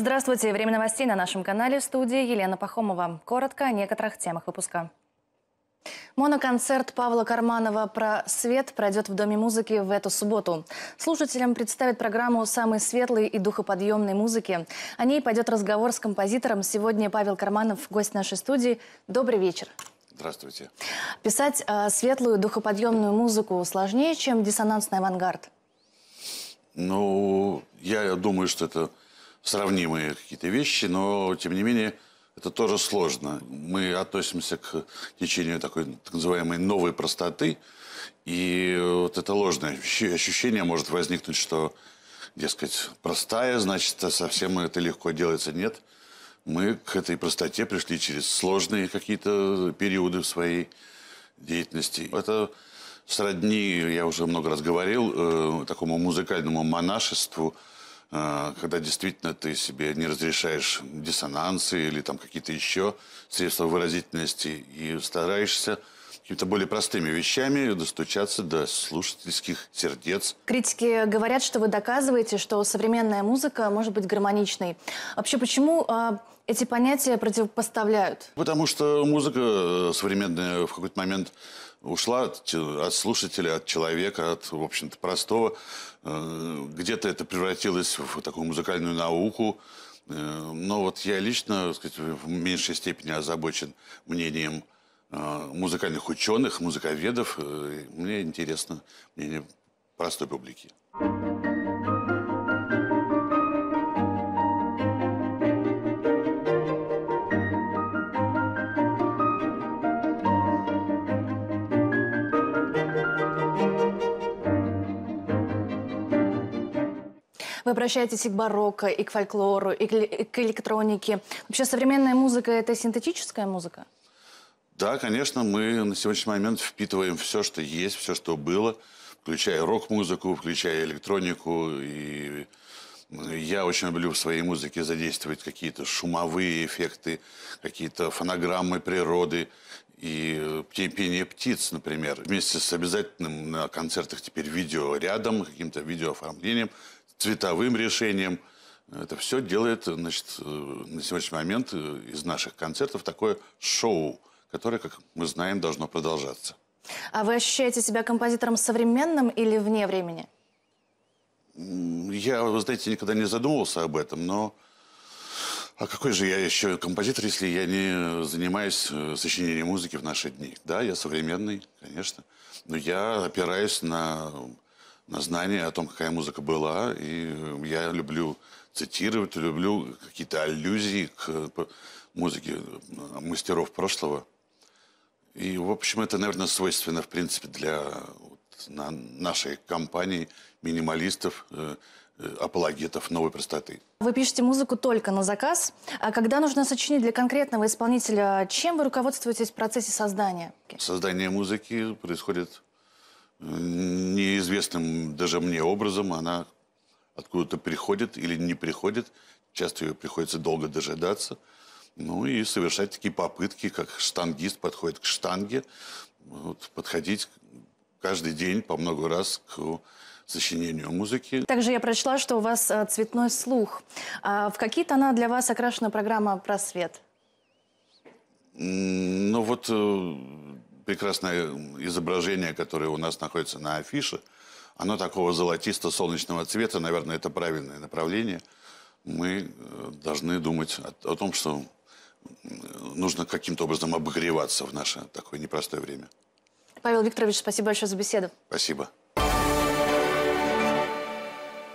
Здравствуйте. Время новостей на нашем канале в студии Елена Пахомова. Коротко о некоторых темах выпуска. Моноконцерт Павла Карманова «Про свет» пройдет в Доме музыки в эту субботу. Слушателям представит программу самой светлой и духоподъемной музыки. О ней пойдет разговор с композитором. Сегодня Павел Карманов, гость нашей студии. Добрый вечер. Здравствуйте. Писать э, светлую духоподъемную музыку сложнее, чем диссонансный авангард? Ну, я думаю, что это сравнимые какие-то вещи, но тем не менее это тоже сложно. Мы относимся к течению такой так называемой новой простоты, и вот это ложное ощущение может возникнуть, что, дескать, простая, значит, совсем это легко делается. Нет, мы к этой простоте пришли через сложные какие-то периоды в своей деятельности. Это сродни, я уже много раз говорил, э, такому музыкальному монашеству – а, когда действительно ты себе не разрешаешь диссонансы или там какие-то еще средства выразительности и стараешься какими-то более простыми вещами достучаться до слушательских сердец. Критики говорят, что вы доказываете, что современная музыка может быть гармоничной. Вообще, почему э, эти понятия противопоставляют? Потому что музыка э, современная в какой-то момент ушла от, от слушателя, от человека, от, в общем-то, простого. Э, где-то это превратилось в такую музыкальную науку. Э, но вот я лично, так сказать, в меньшей степени озабочен мнением Э, музыкальных ученых, музыковедов. Э, мне интересно мнение простой публики. Вы обращаетесь и к барокко, и к фольклору, и к электронике. Вообще современная музыка – это синтетическая музыка? Да, конечно, мы на сегодняшний момент впитываем все, что есть, все, что было, включая рок-музыку, включая электронику. И я очень люблю в своей музыке задействовать какие-то шумовые эффекты, какие-то фонограммы природы и э, пение птиц, например, вместе с обязательным на концертах теперь видео рядом, каким-то видеооформлением, цветовым решением. Это все делает, значит, э, на сегодняшний момент э, из наших концертов такое шоу – которое, как мы знаем, должно продолжаться. А вы ощущаете себя композитором современным или вне времени? Я, вы знаете, никогда не задумывался об этом, но... А какой же я еще композитор, если я не занимаюсь э, сочинением музыки в наши дни? Да, я современный, конечно, но я опираюсь на, на знания о том, какая музыка была, и я люблю цитировать, люблю какие-то аллюзии к э, музыке э, мастеров прошлого. И, в общем, это, наверное, свойственно, в принципе, для вот, на нашей компании минималистов, э, э, апологетов новой простоты. Вы пишете музыку только на заказ. А когда нужно сочинить для конкретного исполнителя, чем вы руководствуетесь в процессе создания? Создание музыки происходит э, неизвестным даже мне образом. Она откуда-то приходит или не приходит. Часто ее приходится долго дожидаться. Ну и совершать такие попытки, как штангист подходит к штанге, вот, подходить каждый день по много раз к сочинению музыки. Также я прочла, что у вас э, цветной слух. А в какие тона для вас окрашена программа «Просвет»? Ну вот э, прекрасное изображение, которое у нас находится на афише, оно такого золотисто-солнечного цвета, наверное, это правильное направление. Мы э, должны думать о, о том, что нужно каким-то образом обогреваться в наше такое непростое время. Павел Викторович, спасибо большое за беседу. Спасибо.